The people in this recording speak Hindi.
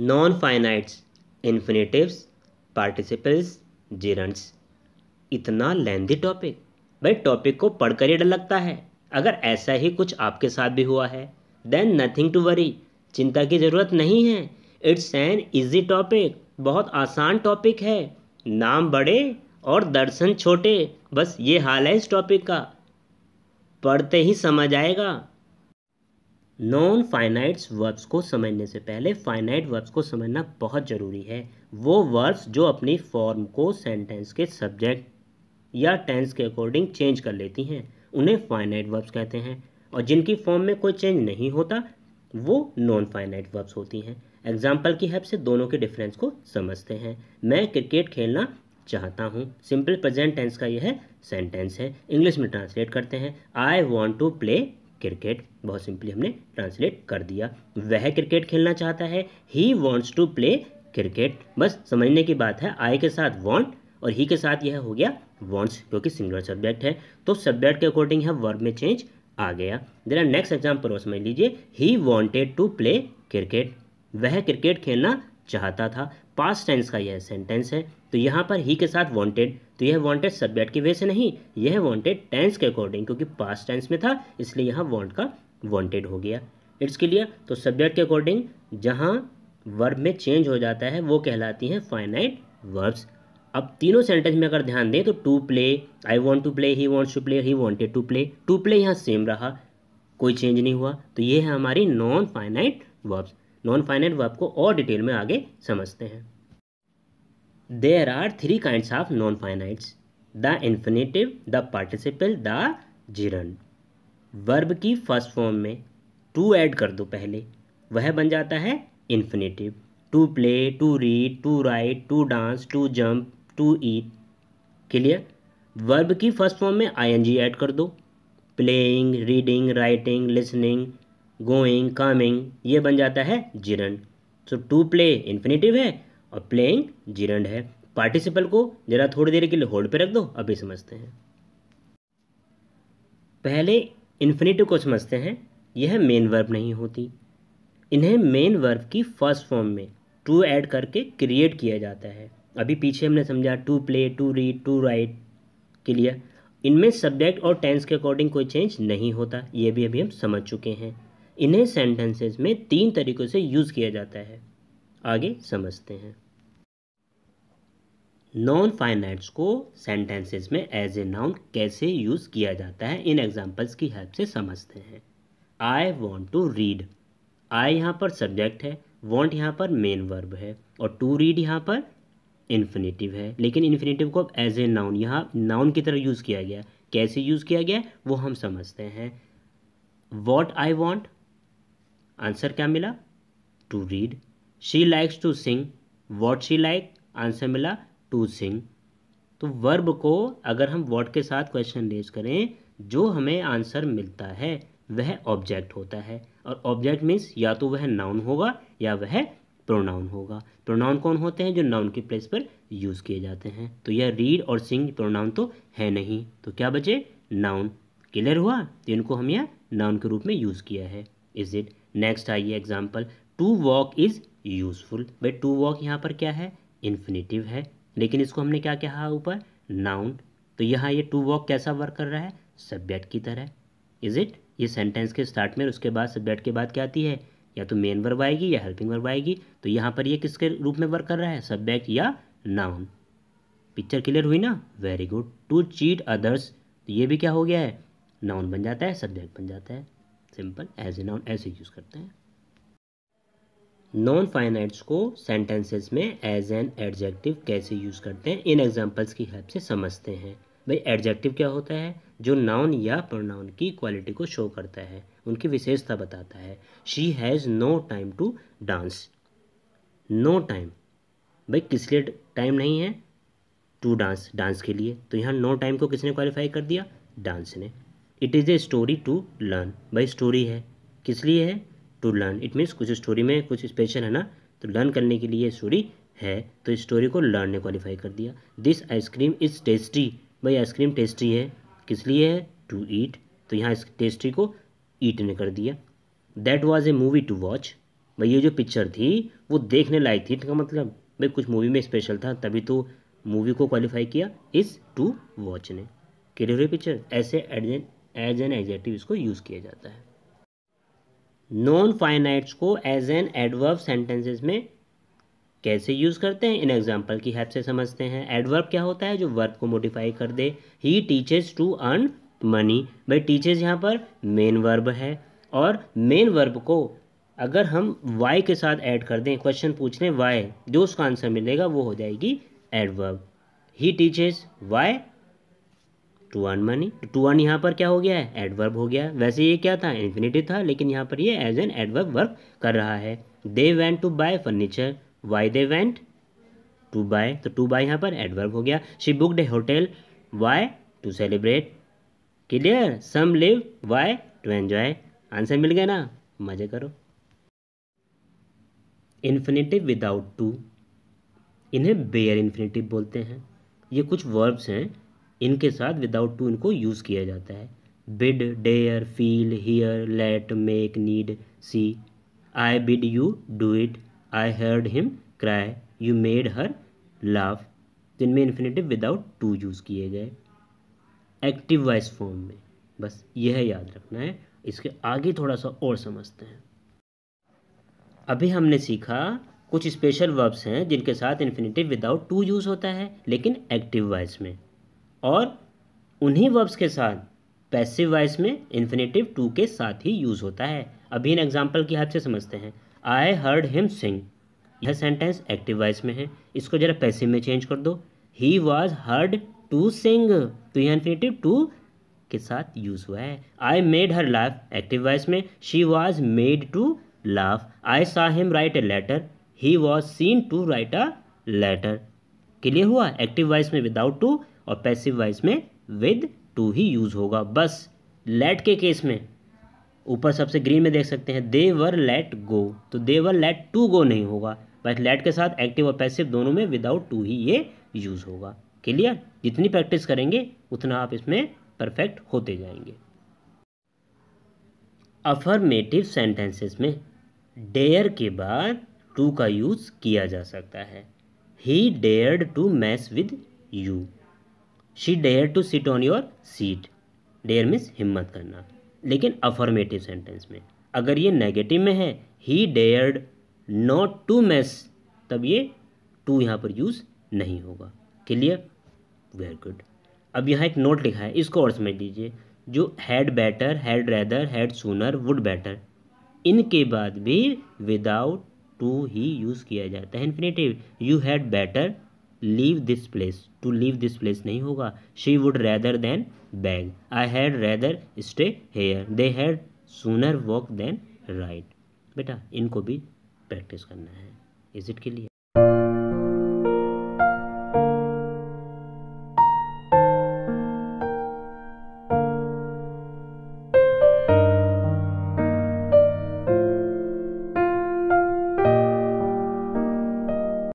non finites infinitives participles gerunds इतना लेंदी टॉपिक भाई टॉपिक को पढ़कर ही डर लगता है अगर ऐसा ही कुछ आपके साथ भी हुआ है देन नथिंग टू वरी चिंता की ज़रूरत नहीं है इट्स एन ईजी टॉपिक बहुत आसान टॉपिक है नाम बड़े और दर्शन छोटे बस ये हाल है इस टॉपिक का पढ़ते ही समझ आएगा नॉन फाइनाइट्स वर्ब्स को समझने से पहले फाइनाइट वर्ब्स को समझना बहुत ज़रूरी है वो वर्ब्स जो अपनी फॉर्म को सेंटेंस के सब्जेक्ट या टेंस के अकॉर्डिंग चेंज कर लेती हैं उन्हें फाइनाइट वर्ब्स कहते हैं और जिनकी फॉर्म में कोई चेंज नहीं होता वो नॉन फाइनाइट वर्ब्स होती हैं एग्जाम्पल की हेल्प से दोनों के डिफरेंस को समझते हैं मैं क्रिकेट खेलना चाहता हूँ सिंपल प्रेजेंट टेंस का यह सेंटेंस है इंग्लिश में ट्रांसलेट करते हैं I want to play cricket बहुत सिंपली हमने ट्रांसलेट कर दिया वह क्रिकेट खेलना चाहता है he wants to play cricket बस समझने की बात है आई के साथ वॉन्ट और ही के साथ यह हो गया वॉन्ट्स क्योंकि सिंगुलर सब्जेक्ट है तो सब्जेक्ट के अकॉर्डिंग है वर्ब में चेंज आ गया जरा नेक्स्ट एग्जाम्पल और समझ लीजिए he wanted to play cricket वह क्रिकेट खेलना चाहता था पास्ट टेंस का यह सेंटेंस है तो यहाँ पर ही के साथ वांटेड तो यह वांटेड सब्जेक्ट की वजह से नहीं यह वांटेड टेंस के अकॉर्डिंग क्योंकि पास्ट टेंस में था इसलिए यहाँ वांट का वांटेड हो गया इट्स क्लियर तो सब्जेक्ट के अकॉर्डिंग जहाँ वर्ब में चेंज हो जाता है वो कहलाती हैं फाइनाइट वर्ब्स अब तीनों सेंटेंस में अगर ध्यान दें तो to play I want to play he wants to play he wanted to play to play यहाँ सेम रहा कोई चेंज नहीं हुआ तो ये है हमारी non finite verbs non finite verb को और डिटेल में आगे समझते हैं there are three kind of non finites the infinitive the participle the gerund verb की फर्स्ट फॉर्म में टू एड कर दो पहले वह बन जाता है infinitive to play to read to write to dance to jump to eat clear verb की फर्स्ट फॉर्म में आई एन जी एड कर दो playing reading writing listening going coming ये बन जाता है gerund so to play infinitive है और प्लेइंग जीरंड है पार्टिसिपल को जरा थोड़ी देर के लिए होल्ड पे रख दो अभी समझते हैं पहले इन्फिनेटिव को समझते हैं यह मेन वर्ब नहीं होती इन्हें मेन वर्ब की फर्स्ट फॉर्म में टू ऐड करके क्रिएट किया जाता है अभी पीछे हमने समझा to play to read to write clear इनमें सब्जेक्ट और टेंस के अकॉर्डिंग कोई चेंज नहीं होता ये भी अभी हम समझ चुके हैं इन्हें सेंटेंसेस में तीन तरीक़ों से यूज़ किया जाता है आगे समझते हैं नॉन फाइनाइट्स को सेंटेंसेस में एज ए नाउन कैसे यूज़ किया जाता है इन एग्जांपल्स की हेल्प से समझते हैं I want to read I यहाँ पर सब्जेक्ट है वॉन्ट यहाँ पर मेन वर्ब है और टू रीड यहाँ पर इन्फिनेटिव है लेकिन इन्फिनेटिव को अब एज ए नाउन यहाँ नाउन की तरह यूज़ किया गया कैसे यूज़ किया गया वो हम समझते हैं वॉट आई वॉन्ट आंसर क्या मिला to read she likes to sing what she like answer मिला टू सिंग तो वर्ब को अगर हम वॉट के साथ क्वेश्चन रेज करें जो हमें आंसर मिलता है वह ऑब्जेक्ट होता है और ऑब्जेक्ट मीन्स या तो वह नाउन होगा या वह प्रोनाउन होगा प्रोनाउन कौन होते हैं जो नाउन के प्लेस पर यूज़ किए जाते हैं तो यह रीड और सिंग प्रोनाउन तो है नहीं तो क्या बचे नाउन क्लियर हुआ तो इनको हम यह नाउन के रूप में यूज़ किया है इज इट नेक्स्ट आइए example to walk is useful भाई टू वॉक यहाँ पर क्या है इन्फिनेटिव है लेकिन इसको हमने क्या कहा ऊपर नाउन तो यहाँ ये टू वॉक कैसा वर्क कर रहा है सब्जेक्ट की तरह इज इट ये सेंटेंस के स्टार्ट में उसके बाद सब्जेक्ट के बाद क्या आती है या तो मेन वर्ब आएगी या हेल्पिंग वर्ब आएगी तो यहाँ पर ये किसके रूप में वर्क कर रहा है सब्जेक्ट या नाउन पिक्चर क्लियर हुई ना very good to cheat others तो ये भी क्या हो गया है नाउन बन जाता है सब्जेक्ट बन जाता है सिंपल एज ए नाउन ऐसे यूज़ करते हैं नॉन फाइनाइट्स को सेंटेंसेस में एज एन एडजेक्टिव कैसे यूज़ करते हैं इन एग्जांपल्स की हेल्प से समझते हैं भाई एडजेक्टिव क्या होता है जो नाउन या प्रोनाउन की क्वालिटी को शो करता है उनकी विशेषता बताता है she has no time to dance no time भाई किस लिए टाइम नहीं है टू डांस डांस के लिए तो यहाँ नो टाइम को किसने क्वालिफाई कर दिया डांस ने it is a story to learn भाई स्टोरी है किस लिए है टू लर्न इट मीन्स कुछ स्टोरी में कुछ स्पेशल है ना तो लर्न करने के लिए स्टोरी है तो इस स्टोरी को लर्न ने क्वालिफाई कर दिया दिस आइसक्रीम इज़ टेस्टी भाई आइसक्रीम टेस्टी है किस लिए है टू ईट तो यहाँ इस टेस्टी को ईट ने कर दिया that was a movie to watch भाई ये जो पिक्चर थी वो देखने लायक थी इसका मतलब भाई कुछ मूवी में स्पेशल था तभी तो मूवी को क्वालिफाई किया इस टू वॉच ने क्लियर हुई पिक्चर ऐसे एज एन एजेक्टिव एग्जेक्टिव इसको यूज़ किया जाता है नॉन फाइनाइट्स को एज एन एडवर्ब सेंटेंसेस में कैसे यूज़ करते हैं इन एग्जाम्पल की हेल्प से समझते हैं एडवर्ब क्या होता है जो वर्ब को मोडिफाई कर दे he teaches to earn money भाई टीचेस यहाँ पर मेन वर्ब है और मेन वर्ब को अगर हम वाई के साथ ऐड कर दें क्वेश्चन पूछ लें वाई जो उसका आंसर मिलेगा वो हो जाएगी adverb he teaches why to won money तो टू वन यहाँ पर क्या हो गया है एडवर्ब हो गया वैसे ये क्या था इन्फिनेटिव था लेकिन यहाँ पर ये एज एन एडवर्ब वर्क कर रहा है they went to buy furniture why they went to buy तो टू बाय यहाँ पर एडवर्ब हो गया she book a hotel why to celebrate clear some live why to enjoy answer मिल गया ना मजे करो इन्फिनेटिव विदाउट टू इन्हें बेयर इन्फिनेटिव बोलते हैं ये कुछ वर्ब्स हैं इनके साथ विदाउट टू इनको यूज़ किया जाता है bid dare feel hear let make need see I bid you do it I heard him cry you made her laugh जिनमें इन्फिनेटिव विदाउट टू यूज़ किए गए एक्टिव वॉइस फॉर्म में बस यह याद रखना है इसके आगे थोड़ा सा और समझते हैं अभी हमने सीखा कुछ स्पेशल वर्ब्स हैं जिनके साथ इन्फिनेटिव विदाउट टू यूज़ होता है लेकिन एक्टिव वॉइस में और उन्हीं वर्ब्स के साथ पैसिव वॉइस में इन्फिनेटिव टू के साथ ही यूज़ होता है अभी इन एग्जाम्पल की हाथ से समझते हैं आई हर्ड हिम सिंग यह सेंटेंस एक्टिव वॉइस में है इसको ज़रा पैसिव में चेंज कर दो he was heard to sing तो यह इन्फिनेटिव टू के साथ यूज़ हुआ है I made her laugh active voice में she was made to laugh I saw him write a letter he was seen to write a letter clear हुआ एक्टिव वॉइस में विदाउट टू और पैसिव वाइस में विद टू ही यूज़ होगा बस लेट के केस में ऊपर सबसे ग्रीन में देख सकते हैं दे वर लेट गो तो दे वर लेट टू गो नहीं होगा बस लेट के साथ एक्टिव और पैसिव दोनों में विदाउट टू ही ये यूज़ होगा क्लियर जितनी प्रैक्टिस करेंगे उतना आप इसमें परफेक्ट होते जाएंगे अफर्मेटिव सेंटेंसेस में डेयर के बाद टू का यूज़ किया जा सकता है he dared to mess with you she dare to sit on your seat dare means हिम्मत करना लेकिन अफर्मेटिव सेंटेंस में अगर ये नेगेटिव में है he dared not to mess तब ये टू यहाँ पर यूज़ नहीं होगा क्लियर वेरी गुड अब यहाँ एक नोट लिखा है इसको और समझ लीजिए जो had better had rather had sooner would better इनके बाद भी विदाउट टू ही यूज़ किया जाता है infinitive you had better leave this place to leave this place नहीं होगा she would rather than beg I had rather stay here they had sooner walk than write बेटा इनको भी प्रैक्टिस करना है इज इट के लिए